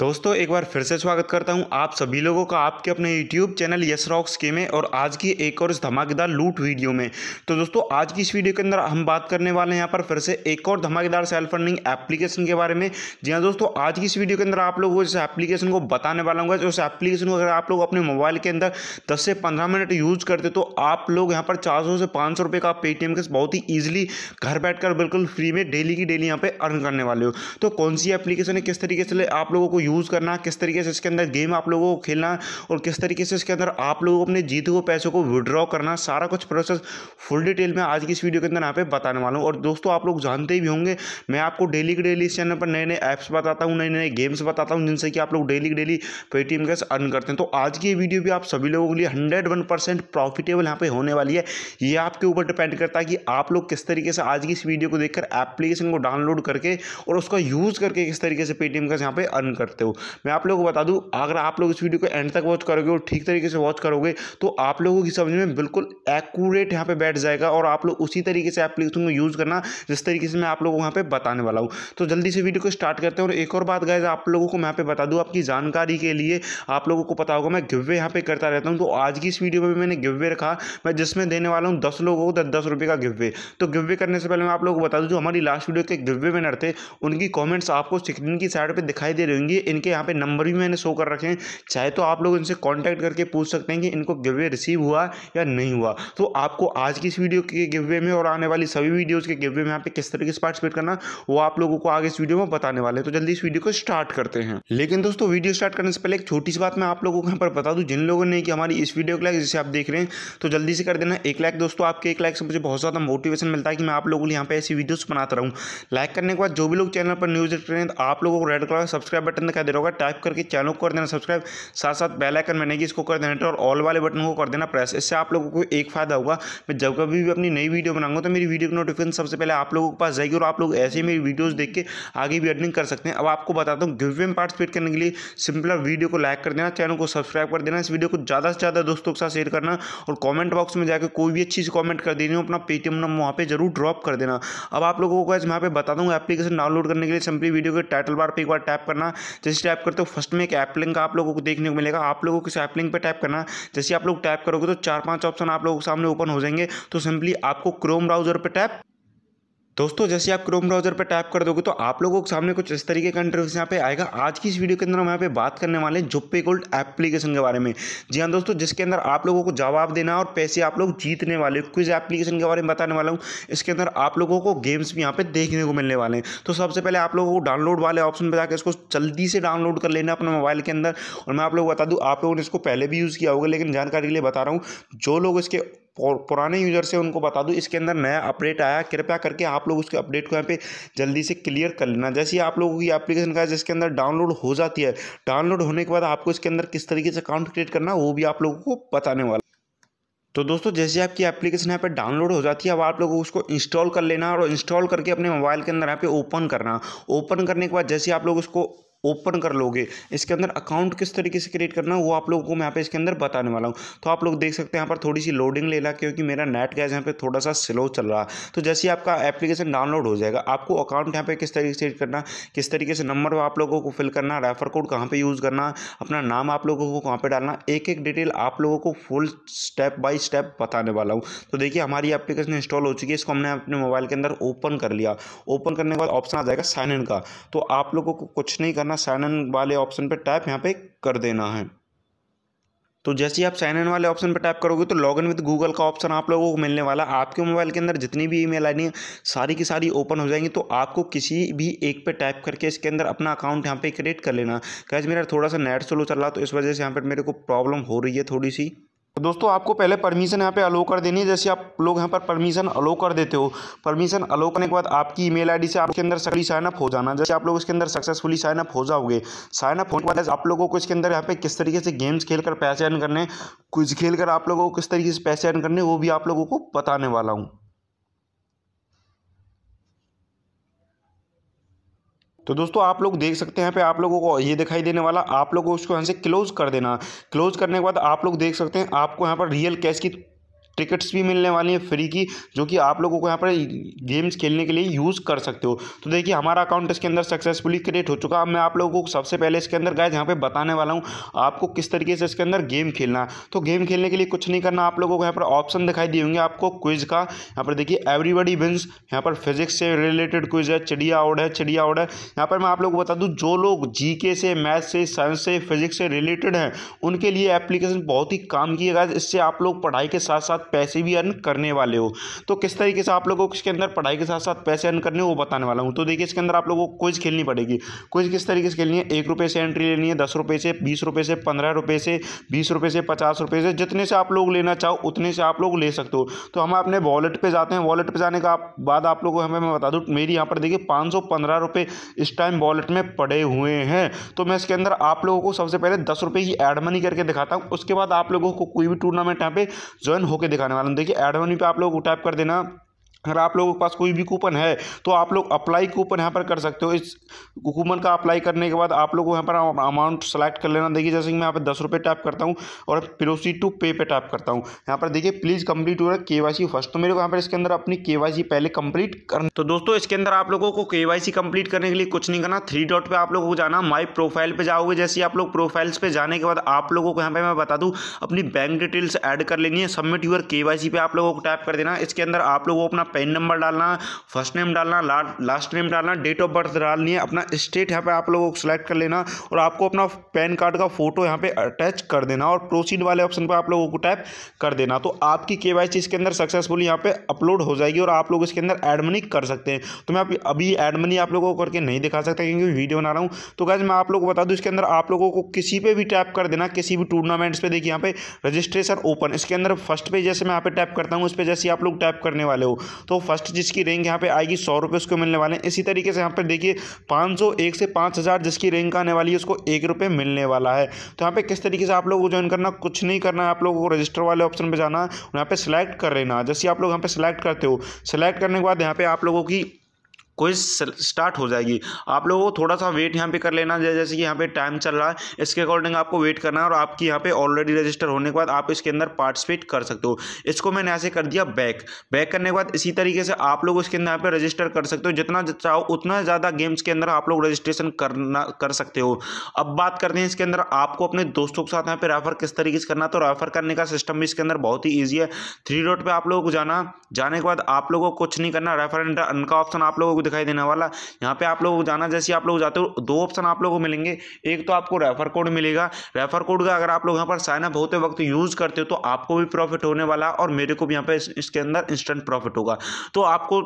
दोस्तों एक बार फिर से स्वागत करता हूं आप सभी लोगों का आपके अपने YouTube चैनल यस रॉक्स के में और आज की एक और इस धमाकेदार लूट वीडियो में तो दोस्तों आज की इस वीडियो के अंदर हम बात करने वाले हैं यहाँ पर फिर से एक और धमाकेदार सेल्फ फंडिंग एप्लीकेशन के बारे में जी हाँ दोस्तों आज की इस वीडियो के अंदर आप लोग इस एप्लीकेशन को बताने वाला हूँ उस एप्लीकेशन को अगर आप लोग अपने मोबाइल के अंदर दस से पंद्रह मिनट यूज़ करते तो आप लोग यहाँ पर चार से पाँच सौ का पेटीएम के बहुत ही ईजिली घर बैठ बिल्कुल फ्री में डेली की डेली यहाँ पर अर्न करने वाले हो तो कौन सी एप्लीकेशन है किस तरीके से आप लोगों को यूज़ करना किस तरीके से इसके अंदर गेम आप लोगों को खेलना और किस तरीके से इसके अंदर आप लोगों को अपने जीते हुए पैसों को विड्रॉ करना सारा कुछ प्रोसेस फुल डिटेल में आज की इस वीडियो के अंदर यहाँ पे बताने वाला हूँ और दोस्तों आप लोग जानते ही भी होंगे मैं आपको डेली के डेली इस चैनल पर नए नए ऐप्स बताता हूँ नए नए गेम्स बताता हूँ जिनसे कि आप लोग डेली के डेली पेटीएम कैसे अर्न करते हैं तो आज की ये वीडियो भी आप सभी लोगों के लिए हंड्रेड वन परसेंट प्रॉफिटेबल यहाँ पर होने वाली है ये आपके ऊपर डिपेंड करता है कि आप लोग किस तरीके से आज की इस वीडियो को देखकर एप्लीकेशन को डाउनलोड करके और उसका यूज़ करके किस तरीके से पेटीएम कैसे यहाँ पे अर्न करते हैं सकते हो मैं आप लोगों को बता दूं अगर आप लोग इस वीडियो को एंड तक वॉच करोगे और ठीक तरीके से वॉच करोगे तो आप लोगों की समझ में बिल्कुल एक्यूरेट यहाँ पे बैठ जाएगा और आप लोग उसी तरीके से एप्लीकेशन को यूज़ करना जिस तरीके से मैं आप लोगों को यहाँ पर बताने वाला हूँ तो जल्दी से वीडियो को स्टार्ट करते हैं और एक और बात गाइज आप लोगों को मैं यहाँ पर बता दूँ आपकी जानकारी के लिए आप लोगों को पता होगा मैं गिवे यहाँ पर करता रहता हूँ तो आज की इस वीडियो में मैंने गिवे रखा मैं जिसमें देने वाला हूँ दस लोगों को दस दस रुपये का गिवे तो गिवे करने से पहले मैं आप लोगों को बता दूँ जो हमारी लास्ट वीडियो के गिवे नर थे उनकी कॉमेंट्स आपको स्क्रीन की साइड पर दिखाई दे रही होंगी इनके यहाँ पे नंबर भी मैंने शो कर रखे हैं चाहे तो आप लोग इनसे कॉन्टैक्ट करके पूछ सकते हैं कि इनको गिवे रिसीव हुआ या नहीं हुआ तो आपको आज की इस वीडियो के गिवे में और आने वाली सभी वीडियोज़ के गिवे में यहाँ पे किस तरीके से पार्टिसिपेट करना वो आप लोगों को आगे इस वीडियो में बताने वाले हैं तो जल्दी इस वीडियो को स्टार्ट करते हैं लेकिन दोस्तों वीडियो स्टार्ट करने से पहले एक छोटी सी बात मैं आप लोगों को यहाँ पर बता दूँ जिन लोगों ने कि हमारी इस वीडियो को लाइक जिसे आप देख रहे हैं तो जल्दी से कर देना एक लाइक दोस्तों आपके एक लाइक से मुझे बहुत ज़्यादा मोटिवेशन मिलता है कि मैं आप लोगों को यहाँ पर ऐसी वीडियोज़ बनाता रहूँ लाइक करने के बाद जो भी लोग चैनल पर न्यूज़ देख रहे हैं तो आप लोगों को रेड कलर सब्सक्राइब बटन दिखा दे रहा होगा टाइप करके चैनल को कर देना सब्सक्राइब साथ साथ बेल आइकन बनेगी इसको कर देना और ऑल वाले बटन को कर देना प्रेस इससे आप लोगों को एक फायदा होगा मैं जब कभी भी अपनी नई वीडियो बनाऊंगा तो मेरी वीडियो की नोटिफिकेशन सबसे पहले आप लोगों के पास जाएगी और आप लोग ऐसे ही मेरी वीडियोज़ देख के आगे भी अर्निंग कर सकते हैं अब आपको बताता हूँ गिव में पार्टिसिपेट करने के लिए सिंपल वीडियो को लाइक कर देना चैनल को सब्सक्राइब कर देना इस वीडियो को ज़्यादा से ज़्यादा दोस्तों के साथ शेयर करना और कॉमेंट बॉक्स में जाकर कोई भी अच्छी कॉमेंट कर देनी हो अपना पेटीएम नंबर वहाँ पर जरूर ड्रॉप कर देना अब आप लोगों को आज यहाँ बता दूँगा एप्लीकेशन डाउनलोड करने के लिए सिंपली वीडियो के टाइटल बार पर एक बार टैप करना जैसे तो टाइप करते हो फर्स्ट में एक ऐप लिंक आप लोगों को देखने को मिलेगा आप लोगों को इस ऐप लिंक पर टाइप करना जैसे आप लोग टाइप करोगे तो चार पाँच ऑप्शन आप लोगों के सामने ओपन हो जाएंगे तो सिंपली आपको क्रोम ब्राउजर पर टाइप दोस्तों जैसे आप क्रोम ब्राउजर पर टाइप कर दोगे तो आप लोगों के सामने कुछ इस तरीके का इंटरव्यूस यहाँ पे आएगा आज की इस वीडियो के अंदर हम यहाँ पे बात करने वाले हैं जुप्पे गोल्ड एप्लीकेशन के बारे में जी हाँ दोस्तों जिसके अंदर आप लोगों को जवाब देना और पैसे आप लोग जीतने वाले क्विज एप्लीकेशन के बारे में बताने वाला हूँ इसके अंदर आप लोगों को गेम्स भी यहाँ पे देखने को मिलने वाले हैं तो सबसे पहले आप लोगों को डाउनलोड वाले ऑप्शन पर जाकर इसको जल्दी से डाउनलोड कर लेना अपने मोबाइल के अंदर और मैं आप लोगों को बता दूँ आप लोगों ने इसको पहले भी यूज़ किया होगा लेकिन जानकारी के लिए बता रहा हूँ जो लोग इसके पुराने यूज़र से उनको बता दूँ इसके अंदर नया अपडेट आया कृपया करके आप लोग उसके अपडेट को यहाँ पे जल्दी से क्लियर कर लेना जैसे ही आप लोगों की एप्लीकेशन का जिसके अंदर डाउनलोड हो जाती है डाउनलोड होने के बाद आपको इसके अंदर किस तरीके से अकाउंट क्रिएट करना वो भी आप लोगों को बताने वाला तो दोस्तों जैसे आपकी एप्लीकेशन यहाँ पे डाउनलोड हो जाती है अब आप को उसको इंस्टॉल कर लेना और इंस्टॉल करके अपने मोबाइल के अंदर यहाँ पे ओपन करना ओपन करने के बाद जैसे आप लोग उसको ओपन कर लोगे इसके अंदर अकाउंट किस तरीके से क्रिएट करना है वो आप लोगों को मैं यहाँ पे इसके अंदर बताने वाला हूँ तो आप लोग देख सकते हैं यहाँ पर थोड़ी सी लोडिंग ले ला क्योंकि मेरा नेट गैस यहाँ पे थोड़ा सा स्लो चल रहा है तो जैसे ही आपका एप्लीकेशन डाउनलोड हो जाएगा आपको अकाउंट यहाँ पर किस तरीके से करना किस तरीके से नंबर आप लोगों को फिल करना रेफर कोड कहाँ पर यूज़ करना अपना नाम आप लोगों को कहाँ पर डालना एक एक डिटेल आप लोगों को फुल स्टेप बाई स्टेप बताने वाला हूँ तो देखिए हमारी एप्लीकेशन इंस्टॉल हो चुकी है इसको हमने अपने मोबाइल के अंदर ओपन कर लिया ओपन करने के बाद ऑप्शन आ जाएगा साइन इन का तो आप लोगों को कुछ नहीं करना करना साइन इन वाले ऑप्शन पर टैप यहाँ पे कर देना है तो जैसे ही आप साइन इन वाले ऑप्शन पर टैप करोगे तो लॉग इन विद गूगल का ऑप्शन आप लोगों को मिलने वाला आपके मोबाइल के अंदर जितनी भी ईमेल आईडी है सारी की सारी ओपन हो जाएंगी तो आपको किसी भी एक पे टैप करके इसके अंदर अपना अकाउंट यहाँ पे क्रिएट कर लेना कैसे मेरा थोड़ा सा नेट स्लो चल रहा तो इस वजह से यहाँ पर मेरे को प्रॉब्लम हो रही है थोड़ी सी तो दोस्तों आपको पहले परमिशन यहाँ पे अलो कर देनी है जैसे आप लोग यहाँ पर परमिशन अलो कर देते हो परमिशन अलो करने के बाद आपकी ईमेल आईडी से आपके अंदर सक्सेसफुली साइनअप हो जाना जैसे आप लोग इसके अंदर सक्सेसफुली साइनअप हो जाओगे साइनअप होने के बाद आप लोगों को इसके अंदर यहाँ पे किस तरीके से गेम्स खेल कर पैसे अर्न करने कुछ खेल कर आप लोगों को किस तरीके से पैसे अर्न करने वो भी आप लोगों को बताने वाला हूँ तो दोस्तों आप लोग देख सकते हैं यहाँ पे आप लोगों को ये दिखाई देने वाला आप लोगों को उसको यहाँ से क्लोज कर देना क्लोज करने के बाद आप लोग देख सकते हैं आपको यहाँ पर रियल कैश की टिकट्स भी मिलने वाली हैं फ्री की जो कि आप लोगों को यहाँ पर गेम्स खेलने के लिए यूज़ कर सकते हो तो देखिए हमारा अकाउंट इसके अंदर सक्सेसफुली क्रिएट हो चुका अब मैं आप लोगों को सबसे पहले इसके अंदर गाय यहाँ पर बताने वाला हूँ आपको किस तरीके से इसके अंदर गेम खेलना तो गेम खेलने के लिए कुछ नहीं करना आप लोगों को यहाँ पर ऑप्शन दिखाई दिए होंगे आपको क्विज का यहाँ पर देखिए एवरीबडी विंस यहाँ पर फिजिक्स से रिलेटेड क्विज है चिड़िया आउट है चिड़िया ओड है यहाँ पर मैं आप लोग को बता दूँ जो लोग जी से मैथ से साइंस से फिजिक्स से रिलेटेड हैं उनके लिए एप्लीकेशन बहुत ही काम की है इससे आप लोग पढ़ाई के साथ साथ पैसे भी अर्न करने वाले हो तो किस तरीके से आप लोगों को इसके अंदर पढ़ाई के साथ साथ पैसे अर्न करने वो बताने वाला हूँ तो देखिए इसके अंदर आप लोगों को क्विज खेलनी पड़ेगी क्विज किस तरीके से खेलनी है एक रुपये से एंट्री लेनी है दस रुपये से बीस रुपये से पंद्रह रुपये से बीस रुपये से पचास रुपये से जितने से आप लोग लेना चाहो उतने से आप लोग ले सकते हो तो हम अपने वॉलेट पर जाते हैं वॉलेट पर जाने का बाद आप लोगों को हमें मैं बता दूँ मेरी यहाँ पर देखिए पाँच सौ पंद्रह इस टाइम वॉलेट में पड़े हुए हैं तो मैं इसके अंदर आप लोगों को सबसे पहले दस की एड मनी करके दिखाता हूँ उसके बाद आप लोगों को कोई भी टूर्नामेंट यहाँ पे ज्वाइन होकर दिखा दिखाने वाला हूँ देखिए एड होनी पे आप लोग टाइप कर देना अगर आप लोगों के पास कोई भी कूपन है तो आप लोग अप्लाई कूपन यहाँ पर कर सकते हो इस कूपन का अप्लाई करने के बाद आप लोग को यहाँ पर अमाउंट सेलेक्ट कर लेना देखिए जैसे कि मैं यहाँ पर दस रुपये टैप करता हूँ और प्रोसीड टू पे पे टैप करता हूँ यहाँ पर देखिए प्लीज़ कंप्लीट हो रहा है के वाई सी फर्स्ट तो मेरे को यहाँ पर इसके अंदर अपनी के वाई सी पहले कम्प्लीट कर तो दोस्तों इसके अंदर आप लोगों को के वाई सी कंप्लीट करने के लिए कुछ नहीं करना थ्री डॉट पर आप लोगों को जाना माई प्रोफाइल पर जाओगे जैसे आप लोग प्रोफाइल्स पर जाने के बाद आप लोगों को यहाँ पर मैं बता दूँ अपनी बैंक डिटेल्स एड कर लेनी है submit your K Y C पे आप लोगों को टैप कर देना इसके अंदर आप लोगों को अपना पेन नंबर डालना फर्स्ट नेम डालना लास्ट नेम डालना डेट ऑफ बर्थ डालनी है अपना स्टेट यहाँ पे आप लोगों को सिलेक्ट कर लेना और आपको अपना पैन कार्ड का फोटो यहाँ पे अटैच कर देना और प्रोसीड वाले ऑप्शन पर आप लोगों को टाइप कर देना तो आपकी के वाई इसके अंदर सक्सेसफुल यहाँ पे अपलोड हो जाएगी और आप लोग इसके अंदर एड मनी कर सकते हैं तो मैं अभी एड मनी आप लोगों को करके नहीं दिखा सकता क्योंकि वीडियो बना रहा हूँ तो गैज मैं आप लोग को बता दूँ इसके अंदर आप लोगों को किसी पर भी टैप कर देना किसी भी टूर्नामेंट्स पर देखिए यहाँ पे रजिस्ट्रेशन ओपन इसके अंदर फर्स्ट पे जैसे मैं यहाँ पे टैप करता हूँ उस पर जैसे आप लोग टैप करने वाले हो तो फर्स्ट जिसकी रेंज यहाँ पे आएगी सौ रुपये उसको मिलने वाले हैं इसी तरीके से यहाँ पर देखिए पाँच सौ एक से पाँच हज़ार जिसकी रैंक आने वाली है उसको एक रुपये मिलने वाला है तो यहाँ पे किस तरीके से आप लोगों को ज्वाइन करना कुछ नहीं करना है आप लोगों को रजिस्टर वाले ऑप्शन पर जाना है यहाँ पर सिलेक्ट कर लेना जैसे आप लोग यहाँ पर सिलेक्ट करते हो सिलेक्ट करने के बाद यहाँ पर आप लोगों की क्विज स्टार्ट हो जाएगी आप लोगों को थोड़ा सा वेट यहाँ पे कर लेना जैसे कि यहाँ पे टाइम चल रहा है इसके अकॉर्डिंग आपको वेट करना है और आपकी यहाँ पे ऑलरेडी रजिस्टर होने के बाद आप इसके अंदर पार्टिसिपेट कर सकते हो इसको मैंने ऐसे कर दिया बैक बैक करने के बाद इसी तरीके से आप लोग इसके अंदर यहाँ पे रजिस्टर कर सकते हो जितना चाहो उतना ज़्यादा गेम्स के अंदर आप लोग रजिस्ट्रेशन करना कर सकते हो अब बात करते हैं इसके अंदर आपको अपने दोस्तों के साथ यहाँ पे रेफर किस तरीके से करना तो रेफर करने का सिस्टम भी इसके अंदर बहुत ही ईजी है थ्री डॉट पर आप लोगों को जाना जाने के बाद आप लोगों को कुछ नहीं करना रेफर एंड का ऑप्शन आप लोगों को को दिखाई देने वाला यहाँ पे आप लोग जाना जैसे आप लोग जाते हो दो ऑप्शन आप लोगों को मिलेंगे एक तो आपको रेफर कोड मिलेगा रेफर कोड का अगर आप लोग यहाँ पर साइनअप होते वक्त यूज़ करते हो तो आपको भी प्रॉफिट होने वाला और मेरे को भी यहाँ पर इसके अंदर इंस्टेंट प्रॉफिट होगा तो आपको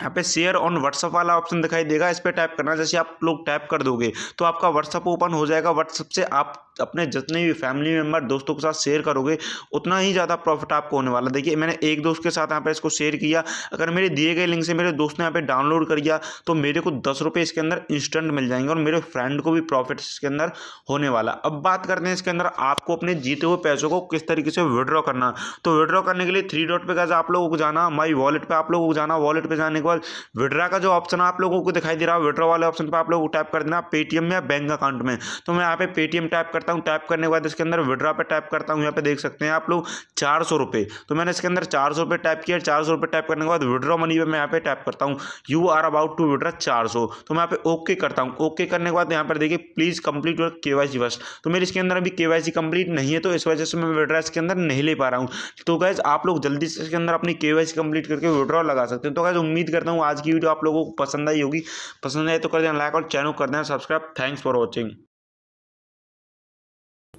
यहाँ पे शेयर ऑन व्हाट्सअप वाला ऑप्शन दिखाई देगा इस पर टाइप करना जैसे आप लोग टाइप कर दोगे तो आपका व्हाट्सअप ओपन हो जाएगा व्हाट्सअप से आप अपने जितने भी फैमिली मेम्बर दोस्तों के साथ शेयर करोगे उतना ही ज़्यादा प्रॉफिट आपको होने वाला देखिए मैंने एक दोस्त के साथ यहाँ पर इसको शेयर किया अगर मेरे दिए गए लिंक से मेरे दोस्त ने यहाँ पर डाउनलोड कर दिया तो मेरे को दस रुपये इसके अंदर इंस्टेंट मिल जाएंगे और मेरे फ्रेंड को भी प्रॉफिट इसके अंदर होने वाला अब बात करते हैं इसके अंदर आपको अपने जीते हुए पैसों को किस तरीके से विड्रॉ करना तो विड्रॉ करने के लिए थ्री डॉट पे आप लोगों को जाना माई वॉलेट पर आप लोगों को जाना वॉलेट पे जाने के बाद विड्रा का जो ऑप्शन आप लोगों को दिखाई दे रहा है विड्रॉ वाले ऑप्शन पर आप लोग को कर देना पेटीएम या बैंक अकाउंट में तो मैं यहाँ पे पेटीएम टैप कर करता हूँ टैप करने के बाद इसके अंदर विड्रा पे टैप करता हूँ यहाँ पे देख सकते हैं आप लोग चार सौ रुपये तो मैंने इसके अंदर चार सौ रुपये टैप किया चार सौ रुपये टैप करने के बाद विड्रॉ मनी पे मैं यहाँ पे टैप करता हूँ you are about to withdraw चार सौ तो मैं यहाँ पे ओके करता हूँ ओके करने के बाद यहाँ पर देखिए please complete your K Y C first तो मेरे इसके अंदर अभी के वाई सी कंप्लीट नहीं है तो इस वजह से मैं विड्रा इसके अंदर नहीं ले पा रहा हूँ तो गैज़ आप लोग जल्दी से इसके अंदर अपनी के वाई सी कंप्लीट करके विड्रॉ लगा सकते हैं तो गैज़ उम्मीद करता हूँ आज की वीडियो आप लोगों को पसंद आई होगी पसंद आए तो कर देना लाइक और चैनल कर देना सब्सक्राइब थैंक्स फॉर वॉचिंग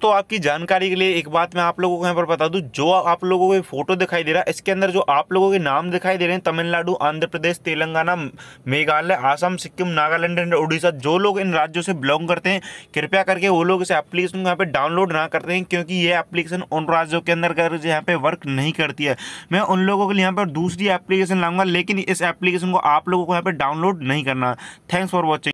तो आपकी जानकारी के लिए एक बात मैं आप लोगों को यहाँ पर बता दूं जो आप लोगों को फोटो दिखाई दे रहा है इसके अंदर जो आप लोगों के नाम दिखाई दे रहे हैं तमिलनाडु आंध्र प्रदेश तेलंगाना मेघालय आसाम सिक्किम नागालैंड एंड उड़ीसा जो लोग इन राज्यों से बिलोंग करते हैं कृपया करके वो लोग इस एप्लीकेशन को यहाँ पर डाउनलोड ना करते हैं क्योंकि ये एप्लीकेशन उन राज्यों के अंदर कर यहाँ पर वर्क नहीं करती है मैं उन लोगों के लिए यहाँ पर दूसरी एप्लीकेशन लाऊंगा लेकिन इस एप्लीकेशन को आप लोगों को यहाँ पर डाउनलोड नहीं करना थैंक्स फॉर वॉचिंग